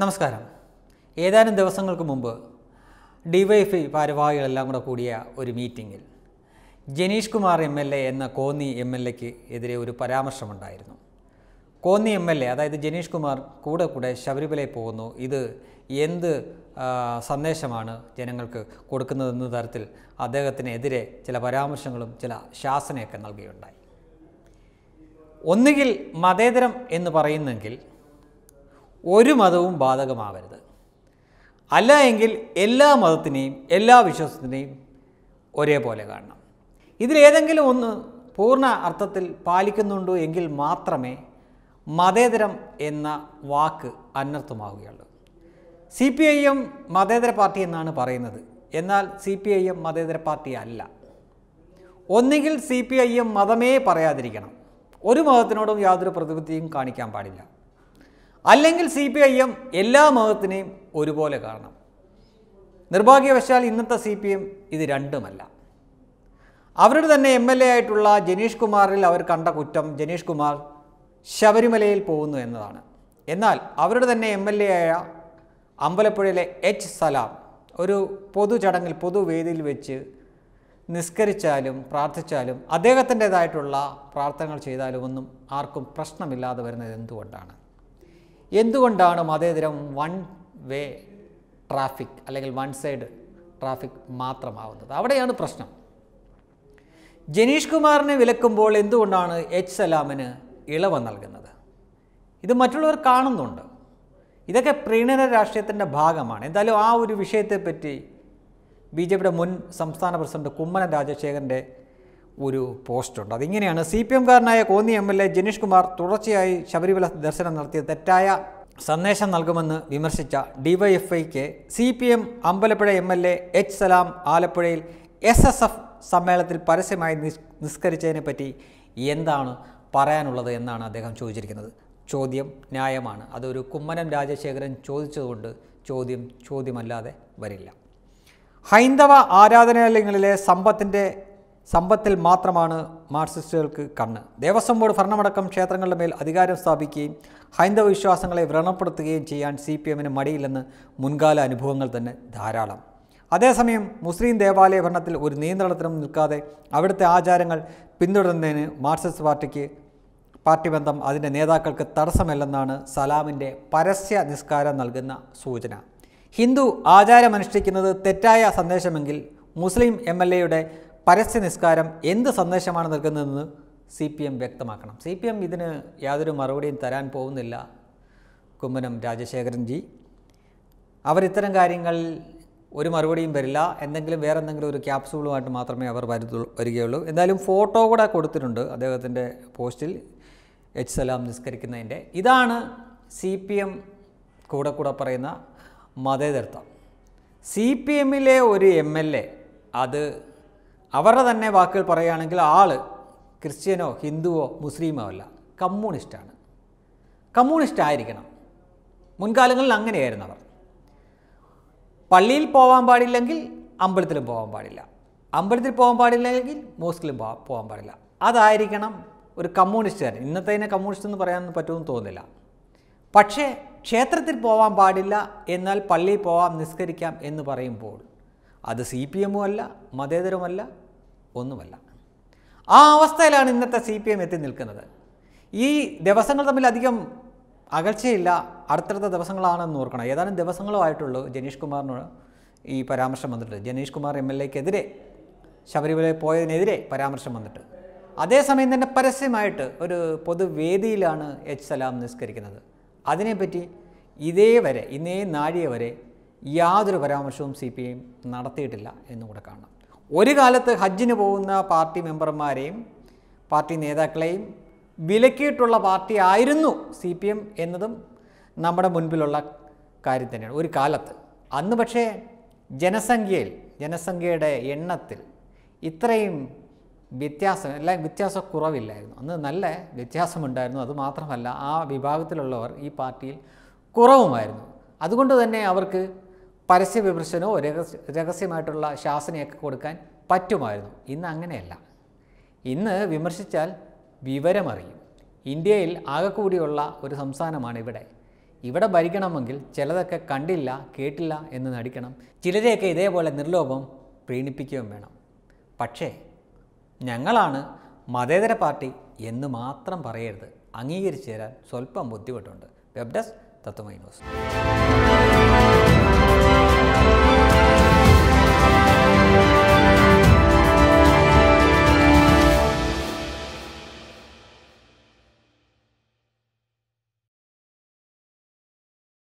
നമസ്കാരം ഏതാനും ദിവസങ്ങൾക്ക് മുമ്പ് ഡിവൈഎഫ്ഐ ഭാരവാഹികളെല്ലാം കൂടെ കൂടിയ ഒരു മീറ്റിങ്ങിൽ Jenish Kumar M L A എന്ന കോന്നി എം എൽ എക്ക് എതിരെ ഒരു പരാമർശമുണ്ടായിരുന്നു കോന്നി എം എൽ എ അതായത് ജനീഷ് കുമാർ കൂടെ കൂടെ ശബരിമലയിൽ പോകുന്നു ഇത് എന്ത് സന്ദേശമാണ് ജനങ്ങൾക്ക് കൊടുക്കുന്നതെന്ന തരത്തിൽ അദ്ദേഹത്തിനെതിരെ ചില പരാമർശങ്ങളും ചില ശാസനയൊക്കെ നൽകുകയുണ്ടായി ഒന്നുകിൽ മതേതരം എന്ന് പറയുന്നെങ്കിൽ ഒരു മതവും ബാധകമാവരുത് അല്ല എങ്കിൽ എല്ലാ മതത്തിനെയും എല്ലാ വിശ്വാസത്തിനെയും ഒരേപോലെ കാണണം ഇതിലേതെങ്കിലും ഒന്ന് പൂർണ്ണ അർത്ഥത്തിൽ പാലിക്കുന്നുണ്ടോ എങ്കിൽ മാത്രമേ മതേതരം എന്ന വാക്ക് അനർത്ഥമാവുകയുള്ളൂ സി പി ഐ എം മതേതര പാർട്ടി എന്നാണ് പറയുന്നത് എന്നാൽ സി പി ഐ എം മതേതര പാർട്ടി അല്ല ഒന്നുകിൽ സി പി ഐ എം മതമേ പറയാതിരിക്കണം ഒരു മതത്തിനോടും യാതൊരു പ്രതിപത്തിയും കാണിക്കാൻ പാടില്ല അല്ലെങ്കിൽ സി പി ഐ എം എല്ലാ മതത്തിനെയും ഒരുപോലെ കാണണം നിർഭാഗ്യവശാൽ ഇന്നത്തെ സി പി എം ഇത് രണ്ടുമല്ല അവരുടെ തന്നെ എം എൽ എ ആയിട്ടുള്ള ജനീഷ് കുമാറിൽ അവർ കണ്ട കുറ്റം ജനീഷ് കുമാർ ശബരിമലയിൽ പോകുന്നു എന്നതാണ് എന്നാൽ അവരുടെ തന്നെ എം എൽ എ ആയ അമ്പലപ്പുഴയിലെ എച്ച് സലാം ഒരു പൊതു ചടങ്ങിൽ പൊതുവേദിയിൽ വെച്ച് നിസ്കരിച്ചാലും പ്രാർത്ഥിച്ചാലും അദ്ദേഹത്തിൻ്റെതായിട്ടുള്ള പ്രാർത്ഥനകൾ ചെയ്താലും ഒന്നും ആർക്കും പ്രശ്നമില്ലാതെ വരുന്നത് എന്തുകൊണ്ടാണ് എന്തുകൊണ്ടാണ് മതേതരം വൺ വേ ട്രാഫിക് അല്ലെങ്കിൽ വൺ സൈഡ് ട്രാഫിക് മാത്രമാവുന്നത് അവിടെയാണ് പ്രശ്നം ജനീഷ് കുമാറിനെ വിലക്കുമ്പോൾ എന്തുകൊണ്ടാണ് എച്ച് സലാമിന് ഇളവ് നൽകുന്നത് ഇത് മറ്റുള്ളവർ കാണുന്നുണ്ട് ഇതൊക്കെ പ്രീണന രാഷ്ട്രീയത്തിൻ്റെ ഭാഗമാണ് എന്തായാലും ആ ഒരു വിഷയത്തെപ്പറ്റി ബി ജെ പിയുടെ മുൻ സംസ്ഥാന പ്രസിഡന്റ് കുമ്മനം രാജശേഖരൻ്റെ ഒരു പോസ്റ്റുണ്ട് അതിങ്ങനെയാണ് സി പി എംകാരനായ Konni M L A Jenish Kumar തുടർച്ചയായി ശബരിമല ദർശനം നടത്തിയ തെറ്റായ സന്ദേശം നൽകുമെന്ന് വിമർശിച്ച ഡിവൈഎഫ്ഐക്ക് C P M Ambalappuzha M L A H Salam ആലപ്പുഴയിൽ എസ് എസ് എഫ് സമ്മേളനത്തിൽ പരസ്യമായി നിസ് പറ്റി എന്താണ് പറയാനുള്ളത് എന്നാണ് അദ്ദേഹം ചോദിച്ചിരിക്കുന്നത് ചോദ്യം ന്യായമാണ് അതൊരു കുമ്മനം രാജശേഖരൻ ചോദിച്ചതുകൊണ്ട് ചോദ്യം ചോദ്യമല്ലാതെ വരില്ല ഹൈന്ദവ ആരാധനാലയങ്ങളിലെ സമ്പത്തിൻ്റെ സമ്പത്തിൽ മാത്രമാണ് മാർക്സിസ്റ്റുകൾക്ക് കണ്ണ് ദേവസ്വം ബോർഡ് ഭരണമടക്കം ക്ഷേത്രങ്ങളുടെ മേൽ അധികാരം സ്ഥാപിക്കുകയും ഹൈന്ദവ വിശ്വാസങ്ങളെ വ്രണപ്പെടുത്തുകയും ചെയ്യാൻ സി പി എമ്മിന് മടിയില്ലെന്ന് മുൻകാല അനുഭവങ്ങൾ തന്നെ ധാരാളം അതേസമയം മുസ്ലിം ദേവാലയ ഭരണത്തിൽ ഒരു നിയന്ത്രണത്തിനും നിൽക്കാതെ അവിടുത്തെ ആചാരങ്ങൾ പിന്തുടരുന്നതിന് മാർക്സിസ്റ്റ് പാർട്ടിക്ക് പാർട്ടി ബന്ധം അതിൻ്റെ നേതാക്കൾക്ക് തടസ്സമല്ലെന്നാണ് സലാമിൻ്റെ പരസ്യ നിസ്കാരം നൽകുന്ന സൂചന ഹിന്ദു ആചാരമനുഷ്ഠിക്കുന്നത് തെറ്റായ സന്ദേശമെങ്കിൽ മുസ്ലിം എം എൽ എയുടെ പരസ്യ നിസ്കാരം എന്ത് സന്ദേശമാണ് നൽകുന്നതെന്ന് സി പി എം വ്യക്തമാക്കണം സി പി എം ഇതിന് യാതൊരു മറുപടിയും തരാൻ പോകുന്നില്ല കുമ്മനം രാജശേഖരൻ ജി അവരിത്തരം കാര്യങ്ങൾ ഒരു മറുപടിയും വരില്ല എന്തെങ്കിലും വേറെ എന്തെങ്കിലും ഒരു ക്യാപ്സൂളുമായിട്ട് മാത്രമേ അവർ വരുത്തു വരികയുള്ളൂ എന്തായാലും ഫോട്ടോ കൂടെ കൊടുത്തിട്ടുണ്ട് അദ്ദേഹത്തിൻ്റെ പോസ്റ്റിൽ എച്ച് സലാം നിസ്കരിക്കുന്നതിൻ്റെ ഇതാണ് സി പി എം കൂടെ കൂടെ പറയുന്ന മതേതരത്വം സി പി എമ്മിലെ ഒരു എം എൽ എ അത് അവരുടെ തന്നെ വാക്കുകൾ പറയുകയാണെങ്കിൽ ആൾ ക്രിസ്ത്യനോ ഹിന്ദുവോ മുസ്ലിമോ അല്ല കമ്മ്യൂണിസ്റ്റാണ് കമ്മ്യൂണിസ്റ്റ് ആയിരിക്കണം മുൻകാലങ്ങളിൽ അങ്ങനെയായിരുന്നു അവർ പള്ളിയിൽ പോകാൻ പാടില്ലെങ്കിൽ അമ്പലത്തിലും പോകാൻ പാടില്ല അമ്പലത്തിൽ പോകാൻ പാടില്ലെങ്കിൽ മോസ്കിലും പോകാൻ പാടില്ല അതായിരിക്കണം ഒരു കമ്മ്യൂണിസ്റ്റുകാരൻ ഇന്നത്തെ തന്നെ കമ്മ്യൂണിസ്റ്റ് എന്ന് പറയാൻ പറ്റുമെന്ന് തോന്നുന്നില്ല പക്ഷേ ക്ഷേത്രത്തിൽ പോകാൻ പാടില്ല എന്നാൽ പള്ളിയിൽ പോകാം നിസ്കരിക്കാം എന്ന് പറയുമ്പോൾ അത് സി പി എമ്മും അല്ല മതേതരമല്ല ഒന്നുമല്ല ആ അവസ്ഥയിലാണ് ഇന്നത്തെ സി പി എം എത്തി നിൽക്കുന്നത് ഈ ദിവസങ്ങൾ തമ്മിൽ അധികം അകൽച്ചയില്ല അടുത്തടുത്ത ദിവസങ്ങളാണെന്ന് ഓർക്കണം ഏതാനും ദിവസങ്ങളുമായിട്ടുള്ളൂ ജനീഷ് കുമാറിനോട് ഈ പരാമർശം വന്നിട്ട് ജനീഷ് കുമാർ എം എൽ എക്കെതിരെ ശബരിമല പോയതിനെതിരെ പരാമർശം വന്നിട്ട് അതേസമയം തന്നെ പരസ്യമായിട്ട് ഒരു പൊതുവേദിയിലാണ് എച്ച് സലാം നിസ്കരിക്കുന്നത് അതിനെപ്പറ്റി ഇതേ വരെ ഇന്നേ നാഴിയ വരെ യാതൊരു പരാമർശവും സി പി ഐ നടത്തിയിട്ടില്ല എന്നുകൂടെ കാണാം ഒരു കാലത്ത് ഹജ്ജിന് പോകുന്ന പാർട്ടി മെമ്പർമാരെയും പാർട്ടി നേതാക്കളെയും വിലക്കിയിട്ടുള്ള പാർട്ടി ആയിരുന്നു സി പി എം എന്നതും നമ്മുടെ മുൻപിലുള്ള കാര്യം തന്നെയാണ് ഒരു കാലത്ത് അന്ന് പക്ഷേ ജനസംഖ്യയിൽ ജനസംഖ്യയുടെ എണ്ണത്തിൽ ഇത്രയും വ്യത്യാസം അല്ല വ്യത്യാസക്കുറവില്ലായിരുന്നു കുറവില്ലായിരുന്നു അന്ന് നല്ല വ്യത്യാസമുണ്ടായിരുന്നു അതുമാത്രമല്ല ആ വിഭാഗത്തിലുള്ളവർ ഈ പാർട്ടിയിൽ കുറവുമായിരുന്നു അതുകൊണ്ട് തന്നെ അവർക്ക് പരസ്യ വിമർശനമോ രഹസ്യ രഹസ്യമായിട്ടുള്ള ശാസനയൊക്കെ കൊടുക്കാൻ പറ്റുമായിരുന്നു ഇന്ന് അങ്ങനെയല്ല ഇന്ന് വിമർശിച്ചാൽ വിവരമറിയും ഇന്ത്യയിൽ ആകെ കൂടിയുള്ള ഒരു സംസ്ഥാനമാണ് ഇവിടെ ഇവിടെ ഭരിക്കണമെങ്കിൽ ചിലതൊക്കെ കണ്ടില്ല കേട്ടില്ല എന്ന് നടിക്കണം ചിലരെയൊക്കെ ഇതേപോലെ നിർലോഭം പ്രീണിപ്പിക്കുകയും വേണം പക്ഷേ ഞങ്ങളാണ് മതേതര പാർട്ടി എന്ന് മാത്രം പറയരുത് അംഗീകരിച്ചു തരാൻ സ്വല്പം ബുദ്ധിമുട്ടുണ്ട് വെബ് ഡെസ്ക് തത്വമൈ ന്യൂസ്